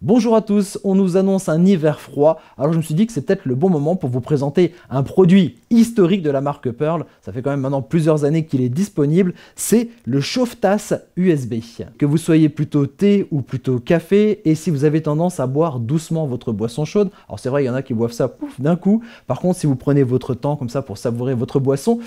Bonjour à tous, on nous annonce un hiver froid, alors je me suis dit que c'est peut-être le bon moment pour vous présenter un produit historique de la marque Pearl, ça fait quand même maintenant plusieurs années qu'il est disponible, c'est le chauffe-tasse USB. Que vous soyez plutôt thé ou plutôt café, et si vous avez tendance à boire doucement votre boisson chaude, alors c'est vrai, il y en a qui boivent ça pouf d'un coup, par contre si vous prenez votre temps comme ça pour savourer votre boisson,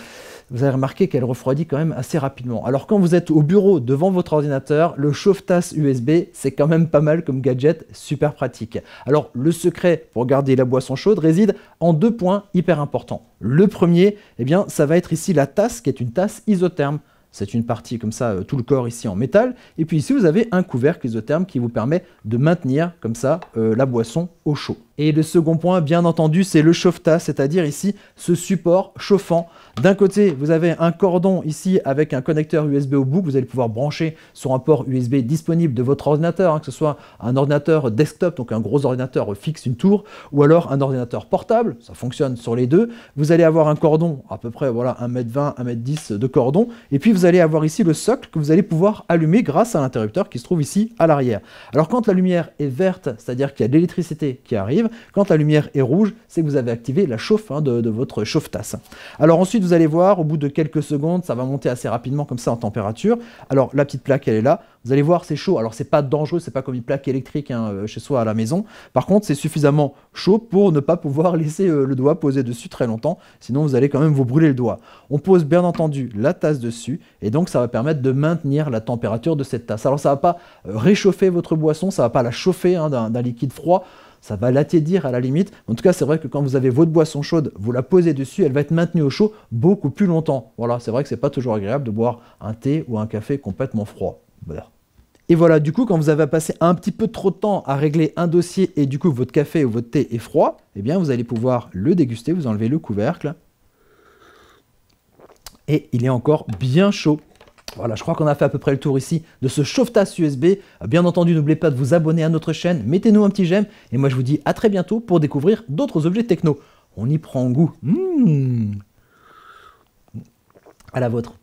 vous avez remarqué qu'elle refroidit quand même assez rapidement. Alors quand vous êtes au bureau devant votre ordinateur, le chauffe-tasse USB, c'est quand même pas mal comme gadget, super pratique. Alors le secret pour garder la boisson chaude réside en deux points hyper importants. Le premier, eh bien, ça va être ici la tasse, qui est une tasse isotherme. C'est une partie comme ça, euh, tout le corps ici en métal. Et puis ici, vous avez un couvercle isotherme qui vous permet de maintenir comme ça euh, la boisson au chaud. Et le second point, bien entendu, c'est le chauffetas, c'est-à-dire ici ce support chauffant. D'un côté, vous avez un cordon ici avec un connecteur USB au bout que vous allez pouvoir brancher sur un port USB disponible de votre ordinateur, hein, que ce soit un ordinateur desktop, donc un gros ordinateur fixe, une tour, ou alors un ordinateur portable, ça fonctionne sur les deux. Vous allez avoir un cordon, à peu près voilà, 1m20, 1m10 de cordon, et puis vous allez avoir ici le socle que vous allez pouvoir allumer grâce à l'interrupteur qui se trouve ici à l'arrière. Alors quand la lumière est verte, c'est-à-dire qu'il y a de l'électricité qui arrive, quand la lumière est rouge, c'est que vous avez activé la chauffe hein, de, votre chauffe-tasse. Alors ensuite, vous allez voir, au bout de quelques secondes, ça va monter assez rapidement comme ça en température. Alors la petite plaque, elle est là. Vous allez voir, c'est chaud. Alors c'est pas dangereux, c'est pas comme une plaque électrique hein, euh, chez soi à la maison. Par contre, c'est suffisamment chaud pour ne pas pouvoir laisser euh, le doigt poser dessus très longtemps. Sinon, vous allez quand même vous brûler le doigt. On pose bien entendu la tasse dessus et donc ça va permettre de maintenir la température de cette tasse. Alors ça va pas euh, réchauffer votre boisson, ça va pas la chauffer hein, d'un liquide froid ça va l'attiédir à la limite. En tout cas, c'est vrai que quand vous avez votre boisson chaude, vous la posez dessus, elle va être maintenue au chaud beaucoup plus longtemps. Voilà, c'est vrai que c'est pas toujours agréable de boire un thé ou un café complètement froid. Et voilà, du coup, quand vous avez passé un petit peu trop de temps à régler un dossier et du coup votre café ou votre thé est froid, eh bien vous allez pouvoir le déguster, vous enlevez le couvercle et il est encore bien chaud. Voilà, je crois qu'on a fait à peu près le tour ici de ce chauffe-tasse USB. Bien entendu, n'oubliez pas de vous abonner à notre chaîne, mettez-nous un petit j'aime, et moi je vous dis à très bientôt pour découvrir d'autres objets techno. On y prend goût. Mmh. À la vôtre.